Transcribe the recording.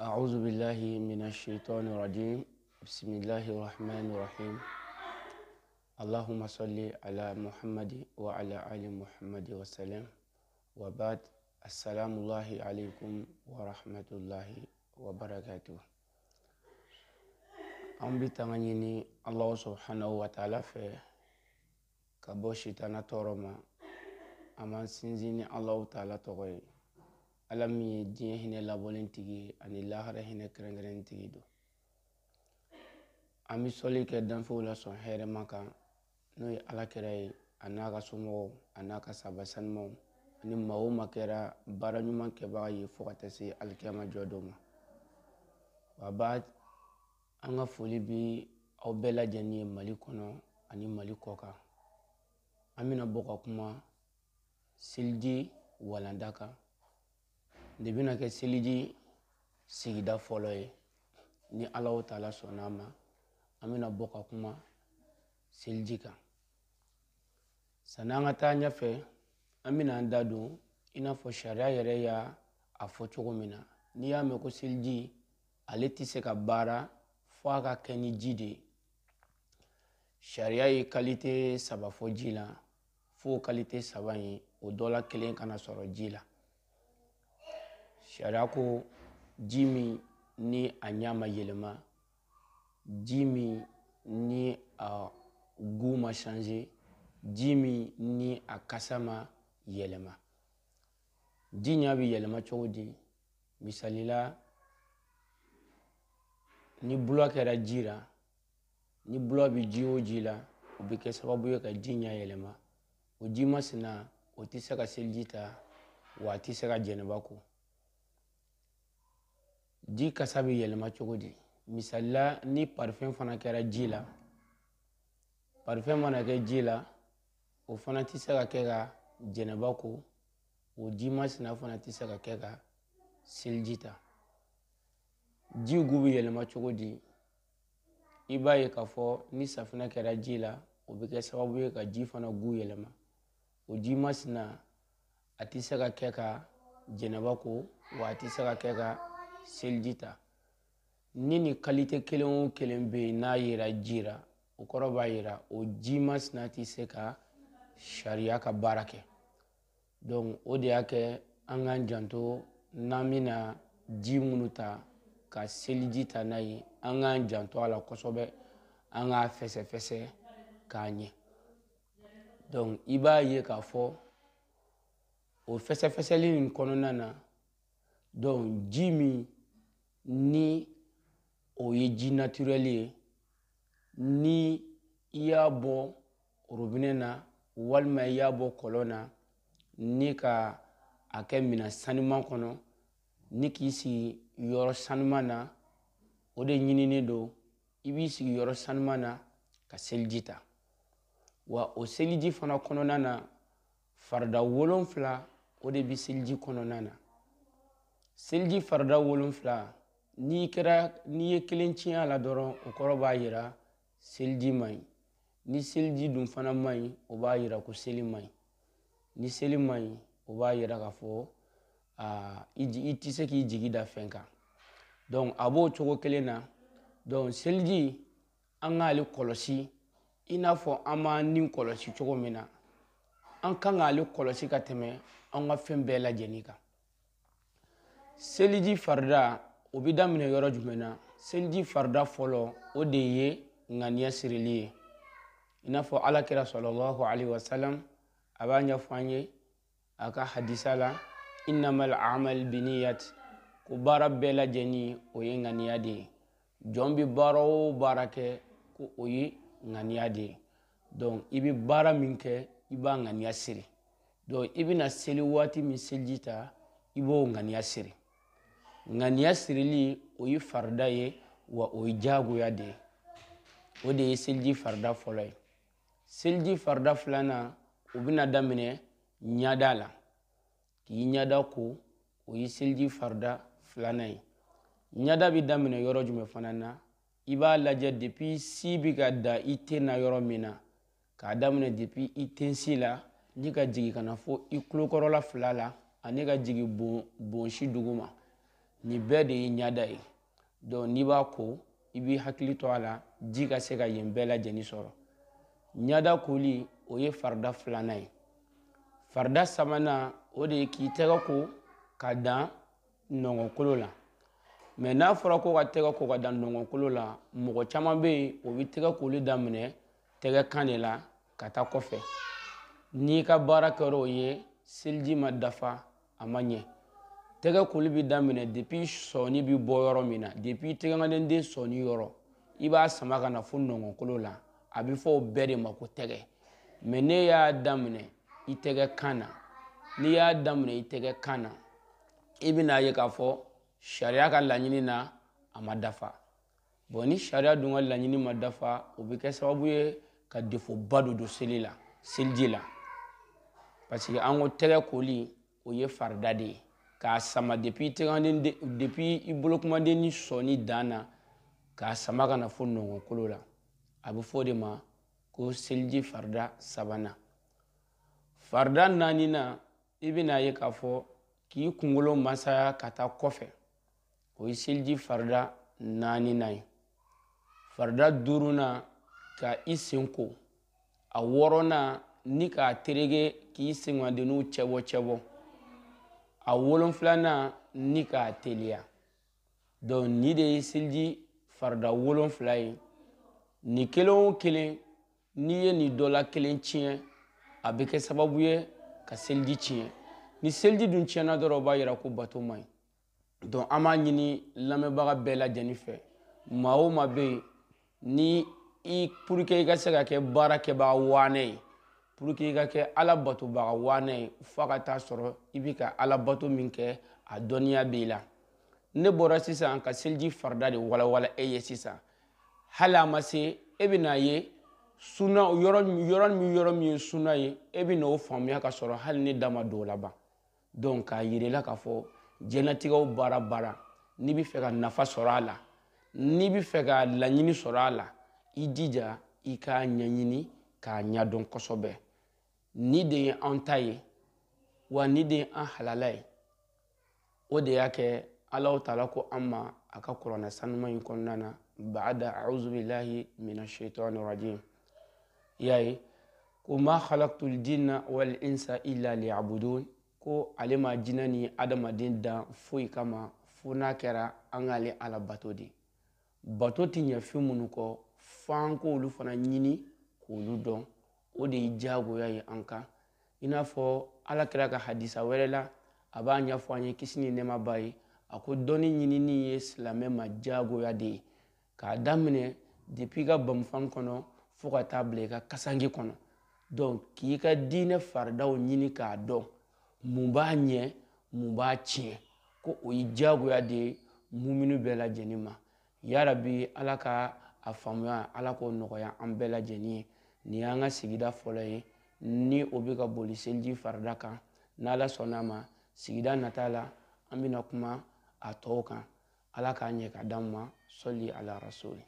أعوذ بالله من الشيطان الرجيم بسم الله الرحمن الرحيم اللهم صل على محمد وعلى آل محمد وسلم وبعد السلام الله عليكم ورحمة الله وبركاته أم بتمنيني الله سبحانه وتعالى في كبوشي taala fɛ ka الله تعالى tɔɔrɔ ala min ye diɲɛ hinɛ labɔlen tigi ye ani lahara hinɛ kɛrɛnkɛrɛnnen tigi don an bɛ sɔli kɛ danfew la sɔn hɛrɛma kan n'o ye ala kɛra ye a n'a ka somɔgɔw a n'a ka saba sanimaw ani maa o maa kɛra baara ɲuman kɛbaga ye fo ka taa se alikiyama jɔdon ma wa ba an ka foli bi aw bɛɛ lajɛlen ye mali kɔnɔ ani mali kɔ kan an bɛna bɔ ka kuma seliji walanda kan de bɛna kɛ seliji sigida fɔlɔ ye ni alaw taala sɔnna ma an bɛna bɔ ka kuma seliji kan sanni an ka taa ɲɛfɛ an bɛna an da don i n'a fɔ sariya yɛrɛ y'a a fɔ cogo min na n'i y'a mɛn ko seliji ale tɛ se ka baara fo a ka kɛ ni ji de sariya ye kalite saba fɔ ji la fo kalite saba in o dɔ la kelen kana sɔrɔ ji la sariya ko ji ni a ɲa ma yɛlɛma ni a guma ma jimi ni a kasa ma yɛlɛma ji bi yɛlɛma cogo di misalila ni bulɔ kɛra jira ni bulɔ bi ji o ji la o bɛ kɛ sababu ye ka ji ɲa yɛlɛma o ji masina o tɛ se ka seliji ta wa a tɛ se ka jɛnɛba ko ji kasa bɛ yɛlɛma cogo di misalila ni parifɛn fana kɛra ji la parifɛn mana kɛ ji la o fana tɛ se ka kɛ ka jɛnɛba ko o ji masina fana tɛ se ka kɛ ka seliji ta ji gu bɛ yɛlɛma cogo di i b'a ye k'a fɔ ni safinɛ kɛra ji la o bɛ kɛ sababu ye ka ji fana gu yɛlɛma o ji masina a tɛ se ka kɛ ka jɛnɛba ko wa a tɛ se ka kɛ ka seliji ta ni nin kalite kelen o kelen bɛ yen n'a yera ji ra o kɔrɔ b'a yira o ji masina tɛ se ka sariya ka baara kɛ donc o de y'a kɛ an k'an janto n'an bɛna ji minnu ta ka seliji ta n'a ye an k'an janto a la kosɛbɛ an k'a fɛsɛfɛsɛ k'a ɲɛ donc i b'a ye k'a fɔ o fɛsɛfɛsɛli nin kɔnɔna na donc ji min ni o ye ji naturɛli ye ni i y'a bɔ orobinɛ na walima i y'a bɔ kɔlɔn na ni ka a kɛ minan sanuman kɔnɔ ni k'i sigi yɔrɔ sanuman na o de ɲininen don i b'i sigi yɔrɔ sanuman na ka seliji ta wa o seliji fana kɔnɔna na farida wolonfila o de bɛ seliji kɔnɔna na seliji farida wolonfila n'i kɛra n'i ye kelen tiɲɛ a la dɔrɔn o kɔrɔ b'a yira seliji man ɲi ni seliji dun fana man ɲi o b'a yira ko seli man ɲi ni seli man ɲi o b'a yira k'a fɔ i tɛ se k'i jigi da fɛn kan donc a b'o cogo kelen na donc seliji an k'ale kɔlɔsi i n'a fɔ an b'an ni kɔlɔsi cogo min na an kan k'ale kɔlɔsi ka tɛmɛ an ka fɛn bɛɛ lajɛlen kan seliji farida o bi daminɛ yɔrɔ jumɛn na seliji farida fɔlɔ o de ye ŋaniya sirili ye i n'a fɔ alakira sɔlɔlɔhu alayhi wa salam a b'a ɲɛfɔ an ye a ka hadisa la innamal amal biniyat ko baara bɛɛ lajɛlen o ye ŋaniya de ye jɔn bi baara o baara kɛ ko o ye ŋaniya de ye donc i bi baara min kɛ i b'a ŋaniya siri donc i bɛna seli waati min seliji ta i b'o ŋaniya siri ŋaniya sirili o ye farida ye wa o ye diyagoya de ye o de ye seliji farida fɔlɔ ye seliji farida filanan o bɛna daminɛ ɲada la k'i ɲada ko o ye seliji farida filanan ye ɲada bɛ daminɛ yɔrɔ jumɛn fana na i b'a lajɛ depi si bɛ ka da i ten na yɔrɔ min na k'a daminɛ depi i ten si la ni ka jigin ka na fɔ i tulokɔrɔla fila la ani ka jigin bon bonsi dugu ma nin bɛɛ de ye ɲada ye donc n'i b'a ko i b'i hakili to a la ji ka se ka yen bɛɛ lajɛlen sɔrɔ ɲada koli o ye farida filanan ye farida sabanan o de ye k'i tɛgɛ ko ka dan nɔngɔnkolo la mɛ n'a fɔra ko ka tɛgɛ ko ka dan nɔngɔnkolo la mɔgɔ caman bɛ yen o bɛ tɛgɛ koli daminɛ tɛgɛ kan de la ka taa kɔfɛ n'i ka baara kɛra o ye seliji ma dafa a ma ɲɛ tɛgɛ koli bi daminɛ depi sɔɔni bi bɔ yɔrɔ min na depi tɛgɛmalenden sɔɔni yɔrɔ i b'a sama ka na fo nɔngɔnkolo la a bɛ fɔ o bɛɛ de ma ko tɛgɛ mɛ ne y'a daminɛ i tɛgɛ kan na n'i y'a daminɛ i tɛgɛ kan na i bɛna ye k'a fɔ sariya ka laɲini na a ma dafa bɔn ni sariya dun ka laɲini ma dafa o bɛ kɛ sababu ye ka defoba dɔ don seli la seliji la parce que an ko tɛgɛ koli o ye farida de ye k'a sama depi i bolokumaden ni sɔɔni dan na k'a sama ka na fo nɔngɔnkolo la a bɛ fɔ de ma ko seliji farida sabanan farida naaninan i bɛna ye k'a fɔ k'i kunkolo masaya ka taa kɔfɛ o ye seliji farida naaninan ye farida duurunan ka i sen ko a wɔɔrɔnan ni k'a tereke k'i senkandenninw cɛbɔ cɛbɔ a wolonfilanan ni k'a teliya donc ni de ye seliji farida wolonfila ye nin kelen o kelen n'i ye nin dɔ la kelen tiɲɛ a bɛ kɛ sababu ye ka seliji tiɲɛ ni seliji dun tiɲɛna dɔrɔn o b'a yira ko bato man ɲi donc an b'a ɲini lamɛnbaga bɛɛ lajɛlen fɛ maa o maa bɛ yen ni i pour que i ka se ka kɛ baara kɛbaga waane ye pour que i ka kɛ ala batobaga waana ye f'a ka taa sɔrɔ i bi ka ala min kɛ a dɔnniya b'i la ne bɔra sisan ka seliji farida de walawala e ye sisan hali a ma se e bɛ n'a ye suna yɔrɔ min yɔrɔ min yɔrɔ min ye suna ye e bɛ n'o faamuya ka sɔrɔ hali ne da ma don o laban donc k'a yira i la k'a fɔ diɲɛlatigɛw baara baara n'i bɛ fɛ ka nafa sɔrɔ a la n'i bɛ fɛ ka laɲini sɔrɔ a la i jija i k'a ɲɛɲini k'a ɲɛdɔn kosɛbɛ ni de ye an ta ye wa ni de ye an halala ye o de y'a kɛ alaw taala ko an ma a ka kuranɛ sanuman kɔnɔna na ba'ada a'udhu billahi minash shaitani rajim y'a ye ko ma halaktu jinna wal insa illa abudu ko ale ma jinɛ ni adamaden dan foyi kama fo n'a kɛra an k'ale ala bato de bato ti ɲɛfin minnu kɔ f'an k'olu fana ɲini k'olu dɔn o de ye diyagoya ye an kan i n'a fɔ alakira ka hadisa wɛrɛ la a b'a ɲɛfɔ an ye kisi ni nɛɛma b'a ye a ko dɔnni ɲinini ye silamɛ ma diyagoya de ye k'a daminɛ depi i ka bamufan kɔnɔ fo ka taa bila i ka kasange kɔnɔ dɔnc k'i ka diinɛ faridaw ɲini k'a dɔn mun b'a ɲɛ mun b'a tiɲɛ ko o ye diyagoya de ye muminu bɛɛ lajɛlen ma yarabi ala ka a faamuya ala k'o nɔgɔya an bɛɛ lajɛlen ye nin y'an ka sigida fɔlɔ ye ni o bɛ ka boli seliji farida kan n'ala sɔnna ma sigida nata la an bɛna kuma a tɔw kan ala k'a ɲɛ ka d'anw ma sɔli ala rasuli